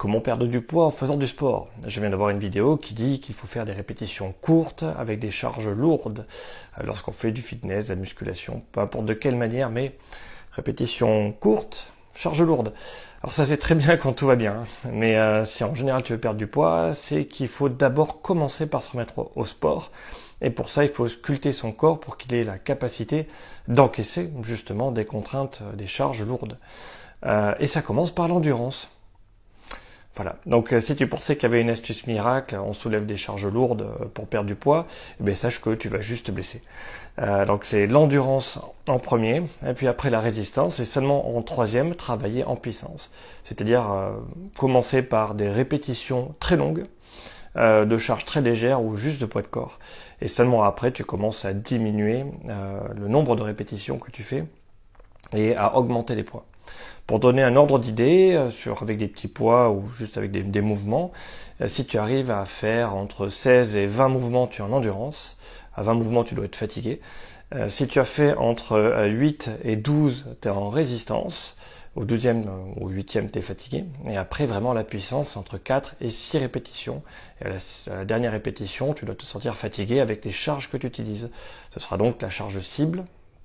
Comment perdre du poids en faisant du sport Je viens d'avoir une vidéo qui dit qu'il faut faire des répétitions courtes avec des charges lourdes euh, lorsqu'on fait du fitness, de la musculation, peu importe de quelle manière, mais répétitions courtes, charges lourdes. Alors ça c'est très bien quand tout va bien, hein. mais euh, si en général tu veux perdre du poids, c'est qu'il faut d'abord commencer par se remettre au sport. Et pour ça, il faut sculpter son corps pour qu'il ait la capacité d'encaisser justement des contraintes, euh, des charges lourdes. et ça commence par l'endurance. Voilà. Donc euh, si tu pensais qu'il y avait une astuce miracle, on soulève des charges lourdes euh, pour perdre du poids, eh ben, sache que tu vas juste te blesser. Euh, donc c'est l'endurance en premier, et puis après la résistance, et seulement en troisième, travailler en puissance. C'est-à-dire commencer par des répétitions très longues, de charges très légères ou juste de poids de corps. Et seulement après, tu commences à diminuer le nombre de répétitions que tu fais et à augmenter les poids pour donner un ordre d'idée, euh, sur, avec des petits poids ou juste avec des, mouvements, euh, si tu arrives à faire entre 16 et 20 mouvements, tu es en endurance. À 20 mouvements, tu dois être fatigué. Euh, si tu as fait entre 8 et 12, tu es en résistance. Au 12e ou 8e, tu es fatigué. Et après, vraiment, la puissance, entre 4 et 6 répétitions. Et à la dernière répétition, tu dois te sentir fatigué avec les charges que tu utilises. Ce sera donc la charge cible,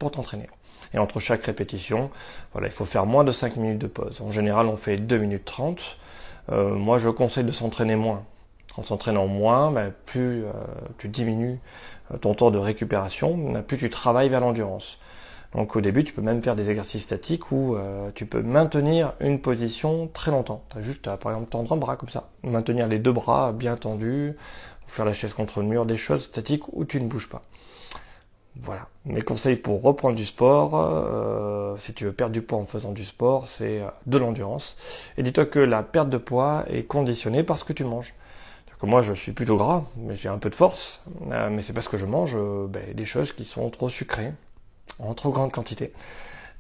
t'entraîner. Et entre chaque répétition, voilà, il faut faire moins de 5 minutes de pause. En général, on fait 2 minutes 30. Euh, moi, je conseille de s'entraîner moins. En s'entraînant moins, ben, plus euh, tu diminues euh, ton temps de récupération, plus tu travailles vers l'endurance. Donc au début, tu peux même faire des exercices statiques où tu peux maintenir une position très longtemps. Tu as juste à, par exemple, tendre un bras comme ça. Maintenir les deux bras bien tendus, faire la chaise contre le mur, des choses statiques où tu ne bouges pas. Voilà. Mes conseils pour reprendre du sport, euh, si tu veux perdre du poids en faisant du sport, c'est euh, de l'endurance. Et dis-toi que la perte de poids est conditionnée par ce que tu manges. moi, je suis plutôt gras, mais j'ai un peu de force, euh, mais c'est parce que je mange ben, des choses qui sont trop sucrées, en trop grande quantité.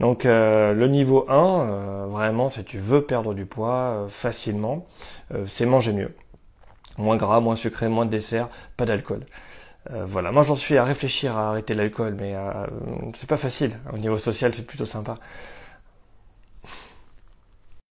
Donc le niveau 1, vraiment, si tu veux perdre du poids facilement, c'est manger mieux. Moins gras, moins sucré, moins de dessert, pas d'alcool. Euh, voilà, moi j'en suis à réfléchir à arrêter l'alcool, mais euh, c'est pas facile. Au niveau social, c'est plutôt sympa.